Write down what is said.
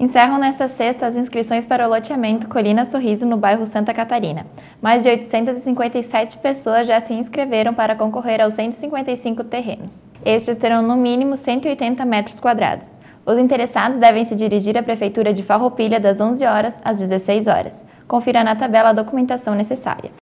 encerram nesta sexta as inscrições para o loteamento Colina Sorriso no bairro Santa Catarina. Mais de 857 pessoas já se inscreveram para concorrer aos 155 terrenos. Estes terão no mínimo 180 metros quadrados. Os interessados devem se dirigir à Prefeitura de Farroupilha das 11 horas às 16 horas. Confira na tabela a documentação necessária.